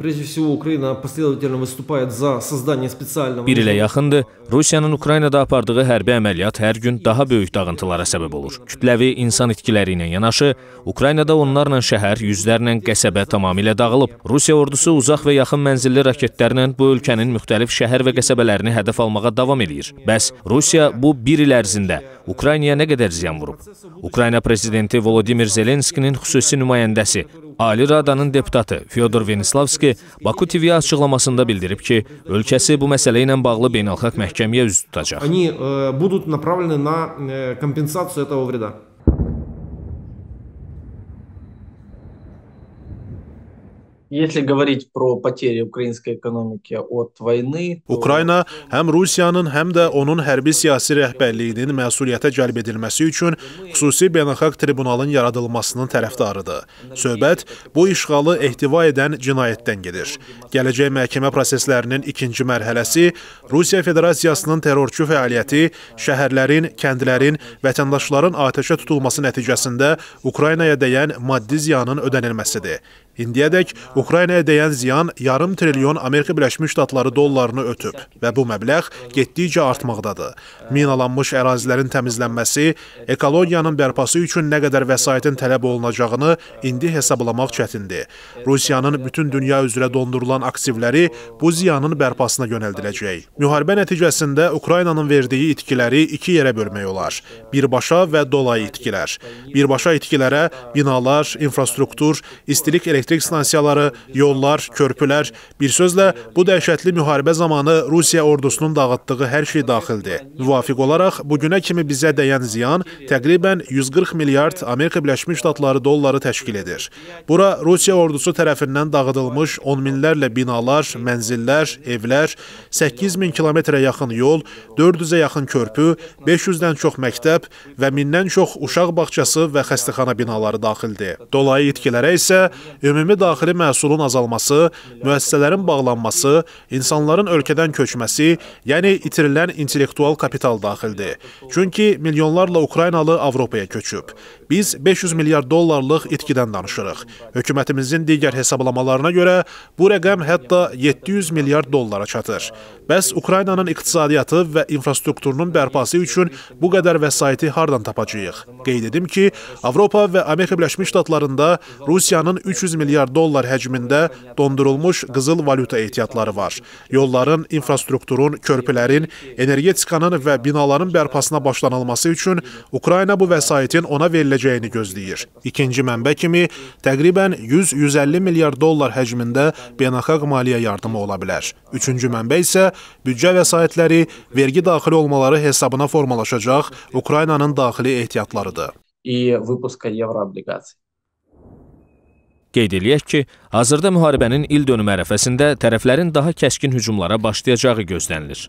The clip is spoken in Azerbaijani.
Прежде всего, Ukrayna последовательно выступает за создание специального Bir ilə yaxındır. Rusiyanın Ukraynada apardığı hərbi əməliyyat hər gün daha böyük dağıntılara səbəb olur. Kütləvi insan itkiləri ilə yanaşı, Ukraynada onlarla şəhər, yüzlərlə qəsəbə tamamilə dağılıb. Rusiya ordusu uzaq və yaxın mənzilli raketlərlə bu ölkənin müxtəlif şəhər və qəsəbələrini hədəf almağa davam eləyir. Bəs Rusiya bu 1 il ərzində Ukraynaya nə qədər ziyan vurub? Ukrayna prezidenti Volodimir Zelenskinin xüsusi nümayəndəsi Ali Radanın deputatı Fyodor Venislavski Baku TV açıqlamasında bildirib ki, ölkəsi bu məsələ ilə bağlı beynəlxalq məhkəməyə üz tutacaq. Они э, будут направлены на э, компенсацию этого вреда. Если говорить про потери украинской экономики от войны, Ukrayna həm Rusiyanın, həm də onun hərbi siyasi rəhbərliyinin məsuliyyətə cəlb edilməsi üçün xüsusi beynəlxalq tribunalın yaradılmasının tərəfdarıdır. Söhbət bu işğalı ehtiva edən cinayətdən gedir. Gələcək məhkəmə proseslərinin ikinci mərhələsi Rusiya Federasiyasının terrorçu fəaliyyəti, şəhərlərin, kəndlərin, vətəndaşların atəşə tutulması nəticəsində Ukraynaya dəyən maddi ziyanın ödənilməsidir. İndiyədək Ukraynaya dəyən ziyan yarım trilyon Amerika Birləşmiş Ştatları dollarını ötüb və bu məbləğ getdikcə artmaqdadır. Minalanmış ərazilərin təmizlənməsi, ekologiyanın bərpası üçün nə qədər vəsaitin tələb olunacağını indi hesablamaq çətindir. Rusiyanın bütün dünya üzrə dondurulan aktivləri bu ziyanın bərpasına yönəldiləcək. Müharibə nəticəsində Ukraynanın verdiyi itkiləri iki yerə bölmək olar. Birbaşa və dolayı itkilər. Birbaşa itkilərə binalar, infrastruktur, istilik elektrikləri, elektrik stansiyaları, yollar, körpülər, bir sözlə bu dəhşətli müharibə zamanı Rusiya ordusunun dağıtdığı hər şey daxildir. Müvafiq olaraq bu günə kimi bizə dəyən ziyan təqribən 140 milyard Amerika Birləşmiş Ştatları dolları təşkil edir. Bura Rusiya ordusu tərəfindən dağıdılmış 10 minlərlə binalar, mənzillər, evlər, 8 min kilometrə yaxın yol, 400-ə yaxın körpü, 500-dən çox məktəb və mindən çox uşaq bağçası və xəstəxana binaları daxildir. Dolayı itkilərə isə ümumi ümumi daxili məhsulun azalması, müəssisələrin bağlanması, insanların ölkədən köçməsi, yəni itirilən intellektual kapital daxildir. Çünki milyonlarla Ukraynalı Avropaya köçüb. Biz 500 milyard dollarlıq itkidən danışırıq. Hökumətimizin digər hesablamalarına görə bu rəqəm hətta 700 milyard dollara çatır. Bəs Ukraynanın iqtisadiyyatı və infrastrukturunun bərpası üçün bu qədər vəsaiti hardan tapacağıq? Qeyd edim ki, Avropa və Amerika Birləşmiş Ştatlarında Rusiyanın 300 milyard milyar dollar həcmində dondurulmuş qızıl valyuta ehtiyatları var. Yolların, infrastrukturun, körpülərin, energetikanın və binaların bərpasına başlanılması üçün Ukrayna bu vəsaitin ona veriləcəyini gözləyir. İkinci mənbə kimi təqribən 100-150 milyar dollar həcmində beynəlxalq maliyyə yardımı ola bilər. Üçüncü mənbə isə büdcə vəsaitləri vergi daxil olmaları hesabına formalaşacaq Ukraynanın daxili ehtiyatlarıdır. и выпуска еврооблигаций. Qeyd eləyək ki, hazırda müharibənin il dönümü ərəfəsində tərəflərin daha kəskin hücumlara başlayacağı gözlənilir.